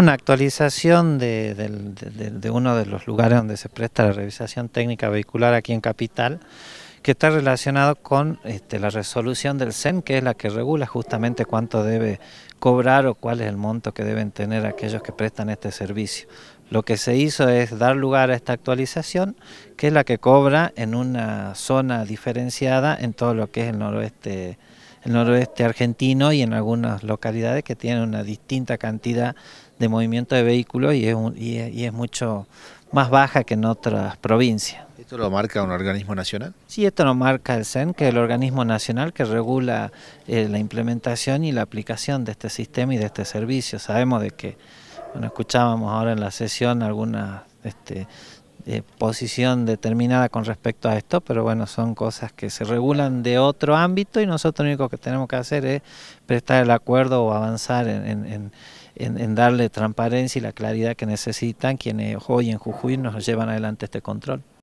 Una actualización de, uno de los lugares donde se presta la revisación técnica vehicular aquí en Capital, que está relacionado con este, la resolución del CEN, que es la que regula justamente cuánto debe cobrar o cuál es el monto que deben tener aquellos que prestan este servicio. Lo que se hizo es dar lugar a esta actualización, que es la que cobra en una zona diferenciada en todo lo que es el noroeste noroeste argentino y en algunas localidades que tienen una distinta cantidad de movimiento de vehículos y es, mucho más baja que en otras provincias. ¿Esto lo marca un organismo nacional? Sí, esto lo marca el CEN, que es el organismo nacional que regula eh, la implementación y la aplicación de este sistema y de este servicio. Sabemos de que, bueno, escuchábamos ahora en la sesión algunas este, eh, posición determinada con respecto a esto, pero bueno, son cosas que se regulan de otro ámbito y nosotros lo único que tenemos que hacer es prestar el acuerdo o avanzar en, en darle transparencia y la claridad que necesitan quienes hoy en Jujuy nos llevan adelante este control.